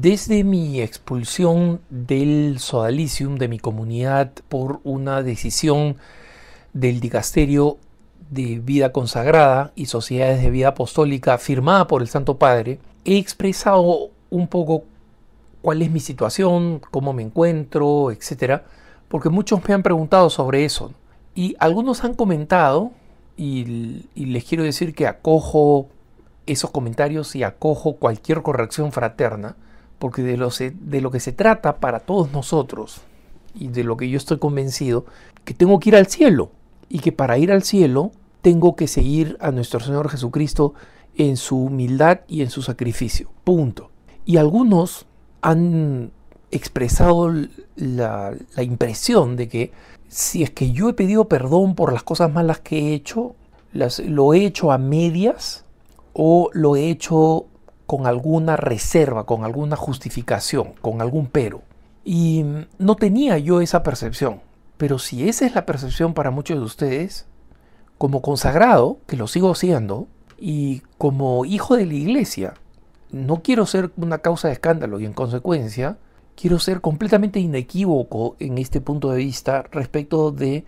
Desde mi expulsión del Sodalicium, de mi comunidad, por una decisión del Dicasterio de Vida Consagrada y Sociedades de Vida Apostólica firmada por el Santo Padre, he expresado un poco cuál es mi situación, cómo me encuentro, etcétera, porque muchos me han preguntado sobre eso. Y algunos han comentado, y, y les quiero decir que acojo esos comentarios y acojo cualquier corrección fraterna, porque de lo, de lo que se trata para todos nosotros y de lo que yo estoy convencido, que tengo que ir al cielo y que para ir al cielo tengo que seguir a nuestro Señor Jesucristo en su humildad y en su sacrificio. Punto. Y algunos han expresado la, la, impresión de que si es que yo he pedido perdón por las cosas malas que he hecho, las, lo he hecho a medias o lo he hecho con alguna reserva, con alguna justificación, con algún pero. Y no tenía yo esa percepción. Pero si esa es la percepción para muchos de ustedes, como consagrado, que lo sigo siendo, y como hijo de la iglesia, no quiero ser una causa de escándalo y en consecuencia quiero ser completamente inequívoco en este punto de vista respecto de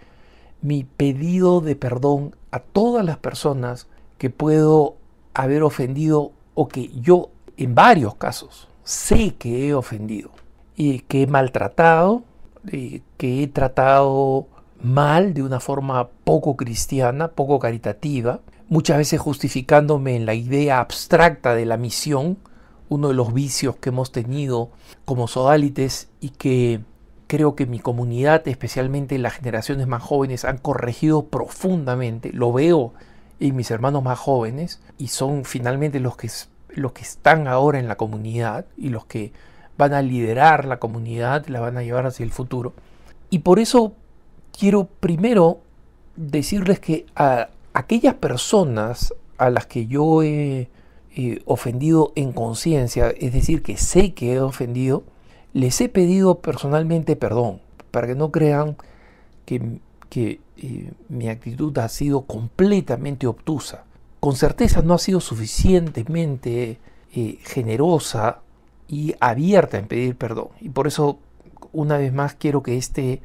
mi pedido de perdón a todas las personas que puedo haber ofendido o que yo en varios casos sé que he ofendido y que he maltratado, que he tratado mal de una forma poco cristiana, poco caritativa, muchas veces justificándome en la idea abstracta de la misión, uno de los vicios que hemos tenido como sodalites y que creo que mi comunidad, especialmente las generaciones más jóvenes, han corregido profundamente. Lo veo y mis hermanos más jóvenes, y son finalmente los que, los que están ahora en la comunidad y los que van a liderar la comunidad, la van a llevar hacia el futuro. Y por eso quiero primero decirles que a aquellas personas a las que yo he ofendido en conciencia, es decir, que sé que he ofendido, les he pedido personalmente perdón, para que no crean que que eh, mi actitud ha sido completamente obtusa. Con certeza no ha sido suficientemente eh, generosa y abierta en pedir perdón. Y por eso, una vez más, quiero que este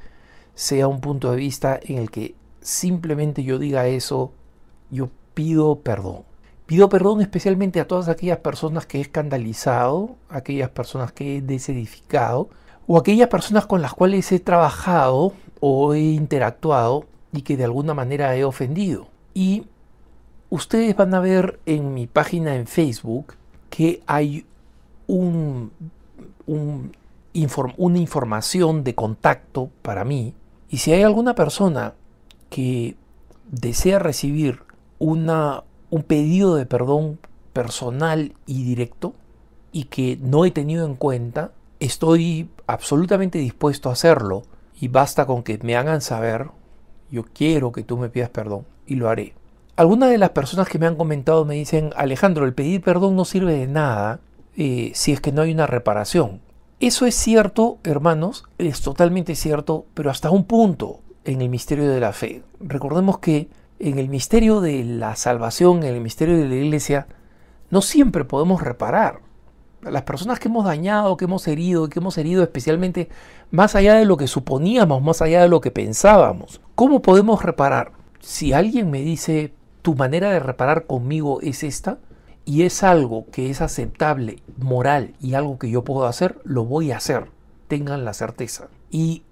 sea un punto de vista en el que simplemente yo diga eso, yo pido perdón. Pido perdón especialmente a todas aquellas personas que he escandalizado, aquellas personas que he desedificado o aquellas personas con las cuales he trabajado o he interactuado y que de alguna manera he ofendido. Y ustedes van a ver en mi página en Facebook que hay un, una información de contacto para mí. Y si hay alguna persona que desea recibir una, un pedido de perdón personal y directo y que no he tenido en cuenta, estoy absolutamente dispuesto a hacerlo y basta con que me hagan saber, yo quiero que tú me pidas perdón y lo haré. Algunas de las personas que me han comentado me dicen, Alejandro, el pedir perdón no sirve de nada eh, si es que no hay una reparación. Eso es cierto, hermanos, es totalmente cierto, pero hasta un punto en el misterio de la fe. Recordemos que en el misterio de la salvación, en el misterio de la iglesia, no siempre podemos reparar las personas que hemos dañado, que hemos herido, que hemos herido especialmente más allá de lo que suponíamos, más allá de lo que pensábamos. ¿Cómo podemos reparar? Si alguien me dice, tu manera de reparar conmigo es esta, y es algo que es aceptable, moral y algo que yo puedo hacer, lo voy a hacer. Tengan la certeza. Y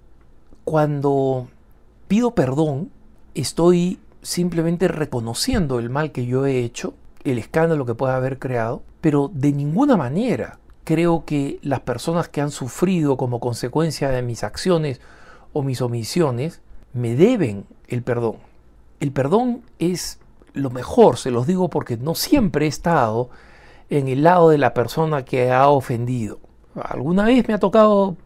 cuando pido perdón, estoy simplemente reconociendo el mal que yo he hecho el escándalo que pueda haber creado, pero de ninguna manera creo que las personas que han sufrido como consecuencia de mis acciones o mis omisiones me deben el perdón. El perdón es lo mejor, se los digo porque no siempre he estado en el lado de la persona que ha ofendido. Alguna vez me ha tocado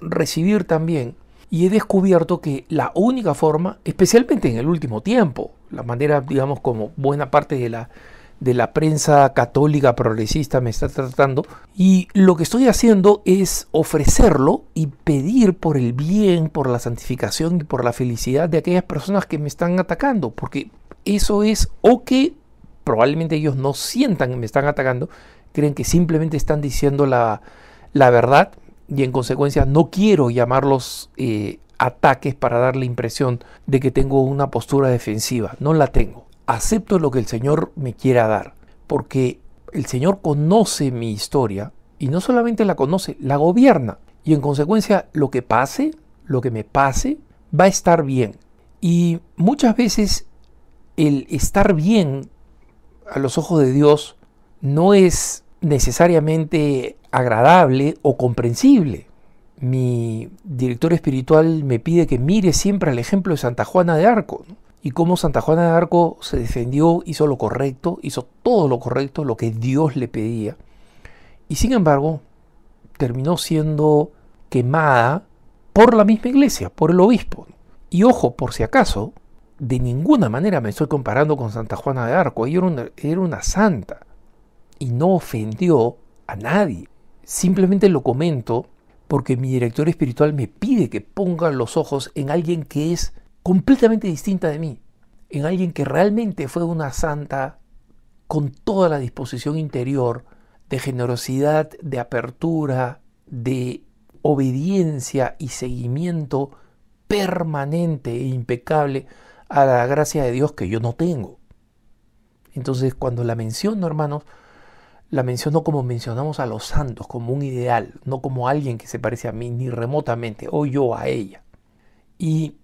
recibir también y he descubierto que la única forma, especialmente en el último tiempo, la manera, digamos, como buena parte de la de la prensa católica progresista me está tratando. Y lo que estoy haciendo es ofrecerlo y pedir por el bien, por la santificación y por la felicidad de aquellas personas que me están atacando. Porque eso es o que probablemente ellos no sientan que me están atacando, creen que simplemente están diciendo la, la verdad y en consecuencia no quiero llamarlos eh, ataques para dar la impresión de que tengo una postura defensiva. No la tengo acepto lo que el Señor me quiera dar, porque el Señor conoce mi historia y no solamente la conoce, la gobierna. Y en consecuencia, lo que pase, lo que me pase, va a estar bien. Y muchas veces el estar bien a los ojos de Dios no es necesariamente agradable o comprensible. Mi director espiritual me pide que mire siempre al ejemplo de Santa Juana de Arco y cómo Santa Juana de Arco se defendió, hizo lo correcto, hizo todo lo correcto, lo que Dios le pedía. Y sin embargo, terminó siendo quemada por la misma iglesia, por el obispo. Y ojo, por si acaso, de ninguna manera me estoy comparando con Santa Juana de Arco. Ella era una, santa y no ofendió a nadie. Simplemente lo comento porque mi director espiritual me pide que ponga los ojos en alguien que es completamente distinta de mí, en alguien que realmente fue una santa con toda la disposición interior de generosidad, de apertura, de obediencia y seguimiento permanente e impecable a la gracia de Dios que yo no tengo. Entonces cuando la menciono, hermanos, la menciono como mencionamos a los santos, como un ideal, no como alguien que se parece a mí ni remotamente, o yo a ella. Y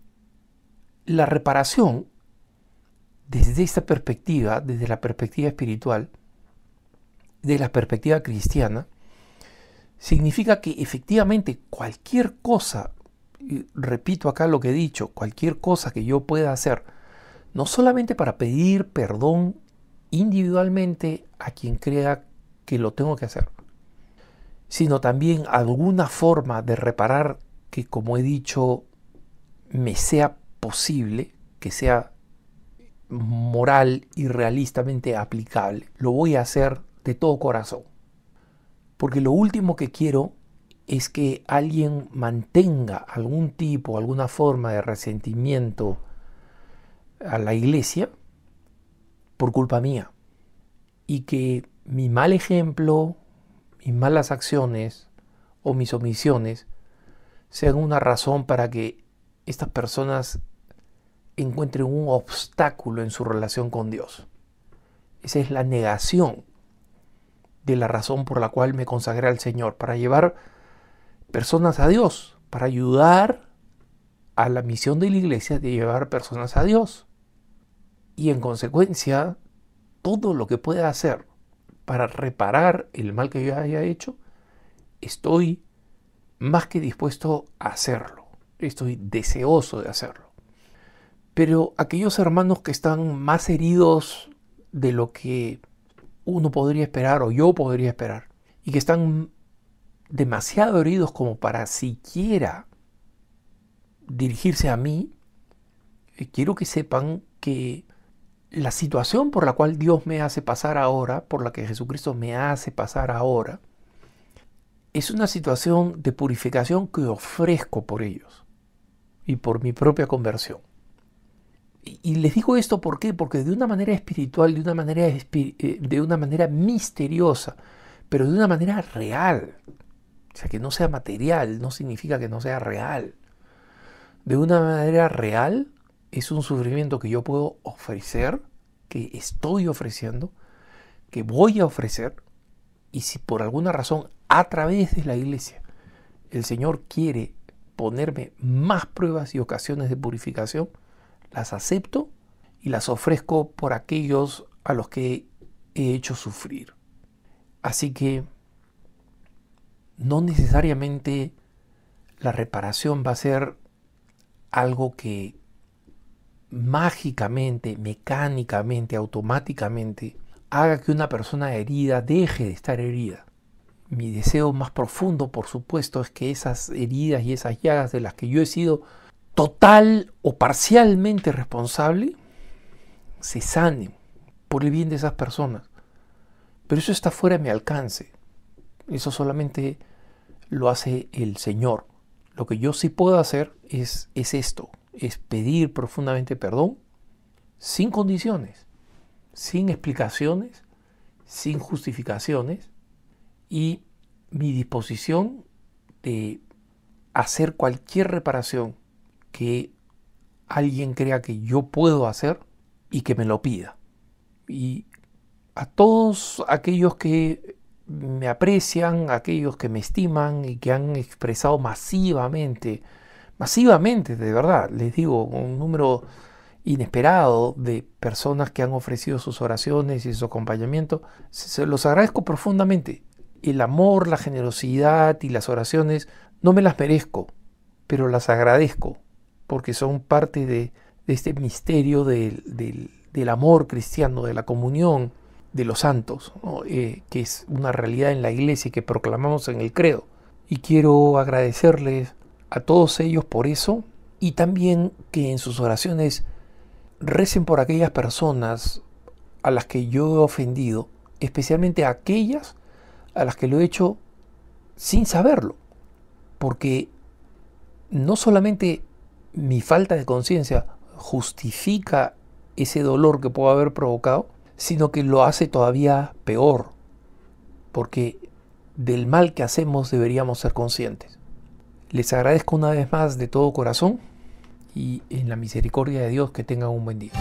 la reparación, desde esta perspectiva, desde la perspectiva espiritual, de la perspectiva cristiana, significa que efectivamente cualquier cosa, repito acá lo que he dicho, cualquier cosa que yo pueda hacer, no solamente para pedir perdón individualmente a quien crea que lo tengo que hacer, sino también alguna forma de reparar que, como he dicho, me sea posible que sea moral y realistamente aplicable, lo voy a hacer de todo corazón. Porque lo último que quiero es que alguien mantenga algún tipo, alguna forma de resentimiento a la iglesia por culpa mía. Y que mi mal ejemplo, mis malas acciones o mis omisiones sean una razón para que estas personas encuentre un obstáculo en su relación con Dios. Esa es la negación de la razón por la cual me consagré al Señor, para llevar personas a Dios, para ayudar a la misión de la iglesia de llevar personas a Dios. Y en consecuencia, todo lo que pueda hacer para reparar el mal que yo haya hecho, estoy más que dispuesto a hacerlo. Estoy deseoso de hacerlo. Pero aquellos hermanos que están más heridos de lo que uno podría esperar o yo podría esperar, y que están demasiado heridos como para siquiera dirigirse a mí, eh, quiero que sepan que la situación por la cual Dios me hace pasar ahora, por la que Jesucristo me hace pasar ahora, es una situación de purificación que ofrezco por ellos y por mi propia conversión y les digo esto ¿por qué? porque de una manera espiritual, de una manera, eh, de una manera misteriosa, pero de una manera real. O sea, que no sea material no significa que no sea real. De una manera real es un sufrimiento que yo puedo ofrecer, que estoy ofreciendo, que voy a ofrecer, y si por alguna razón a través de la iglesia el Señor quiere ponerme más pruebas y ocasiones de purificación, las acepto y las ofrezco por aquellos a los que he hecho sufrir. Así que no necesariamente la reparación va a ser algo que mágicamente, mecánicamente, automáticamente haga que una persona herida deje de estar herida. Mi deseo más profundo, por supuesto, es que esas heridas y esas llagas de las que yo he sido total o parcialmente responsable, se sane por el bien de esas personas. Pero eso está fuera de mi alcance. Eso solamente lo hace el Señor. Lo que yo sí puedo hacer es, es esto, es pedir profundamente perdón sin condiciones, sin explicaciones, sin justificaciones y mi disposición de hacer cualquier reparación que alguien crea que yo puedo hacer y que me lo pida. Y a todos aquellos que me aprecian, aquellos que me estiman y que han expresado masivamente, masivamente de verdad, les digo, un número inesperado de personas que han ofrecido sus oraciones y su acompañamiento, se los agradezco profundamente. El amor, la generosidad y las oraciones no me las merezco, pero las agradezco porque son parte de, este misterio del, amor cristiano, de la comunión de los santos, eh, que es una realidad en la iglesia y que proclamamos en el credo. Y quiero agradecerles a todos ellos por eso y también que en sus oraciones recen por aquellas personas a las que yo he ofendido, especialmente aquellas a las que lo he hecho sin saberlo, porque no solamente mi falta de conciencia justifica ese dolor que puedo haber provocado, sino que lo hace todavía peor, porque del mal que hacemos deberíamos ser conscientes. Les agradezco una vez más de todo corazón y en la misericordia de Dios que tengan un buen día.